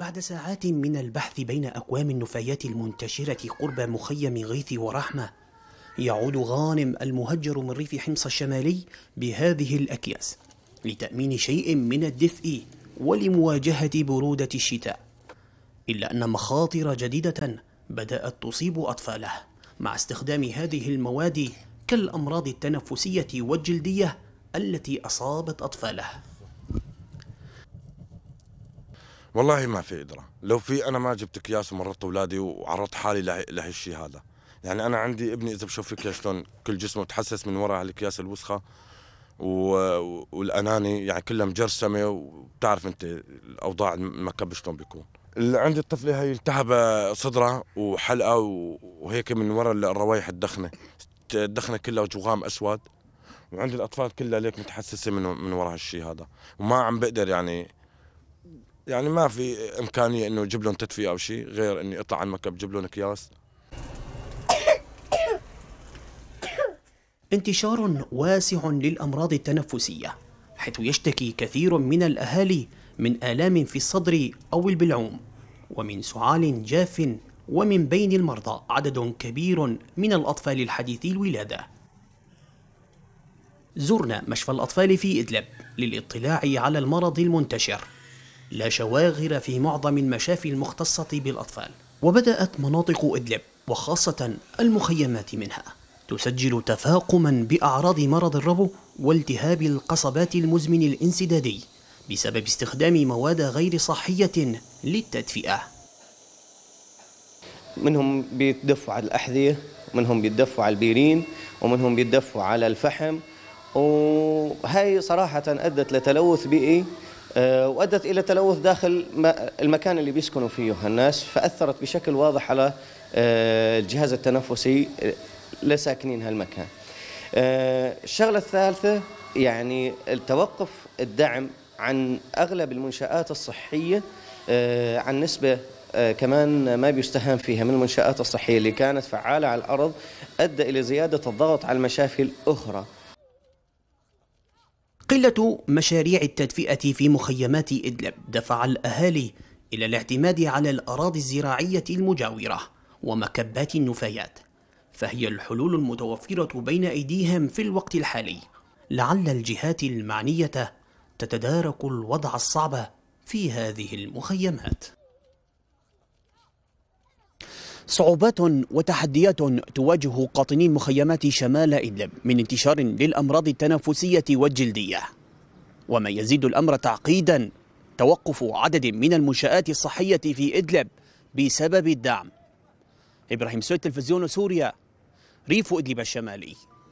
بعد ساعات من البحث بين أكوام النفايات المنتشرة قرب مخيم غيث ورحمة يعود غانم المهجر من ريف حمص الشمالي بهذه الأكياس لتأمين شيء من الدفء ولمواجهة برودة الشتاء إلا أن مخاطر جديدة بدأت تصيب أطفاله مع استخدام هذه المواد كالأمراض التنفسية والجلدية التي أصابت أطفاله والله ما في إدرة لو في أنا ما جبت أكياس ومرضت أولادي وعرضت حالي لهالشيء هذا يعني أنا عندي ابني إذا بشوف فيك شلون كل جسمه تحسس من وراء هالأكياس الوسخة والاناني يعني كلها مجرسمه وبتعرف انت الاوضاع المكب شلون بيكون اللي عندي الطفله هي التهب صدره وحلقه وهيك من وراء الروايح الدخنه الدخنه كلها جغام اسود وعندي الاطفال كلها ليك متحسسه من من وراء هالشيء هذا وما عم بقدر يعني يعني ما في امكانيه انه اجيب لهم تدفئه او شيء غير اني اطلع على المكب اجيب لهم اكياس انتشار واسع للامراض التنفسيه حيث يشتكي كثير من الاهالي من الام في الصدر او البلعوم ومن سعال جاف ومن بين المرضى عدد كبير من الاطفال الحديثي الولاده زرنا مشفى الاطفال في ادلب للاطلاع على المرض المنتشر لا شواغر في معظم المشافي المختصة بالأطفال وبدأت مناطق إدلب وخاصة المخيمات منها تسجل تفاقما بأعراض مرض الربو والتهاب القصبات المزمن الانسدادي بسبب استخدام مواد غير صحية للتدفئة منهم بيتدفوا على الأحذية منهم بيتدفوا على البيرين ومنهم بيتدفوا على الفحم وهي صراحة أدت لتلوث بيئي آه، وأدت إلى تلوث داخل المكان اللي بيسكنوا فيه الناس فأثرت بشكل واضح على آه، الجهاز التنفسي آه، لساكنين هالمكان الشغلة الثالثة يعني التوقف الدعم عن أغلب المنشآت الصحية عن نسبة كمان ما بيستهان فيها من المنشآت الصحية اللي كانت فعالة على الأرض أدى إلى زيادة الضغط على المشافي الأخرى قلة مشاريع التدفئة في مخيمات إدلب دفع الأهالي إلى الاعتماد على الأراضي الزراعية المجاورة ومكبات النفايات فهي الحلول المتوفرة بين أيديهم في الوقت الحالي لعل الجهات المعنية تتدارك الوضع الصعب في هذه المخيمات صعوبات وتحديات تواجه قاطني مخيمات شمال إدلب من انتشار للأمراض التنفسية والجلدية وما يزيد الأمر تعقيدا توقف عدد من المنشآت الصحية في إدلب بسبب الدعم إبراهيم سوي تلفزيون سوريا ريف إدلب الشمالي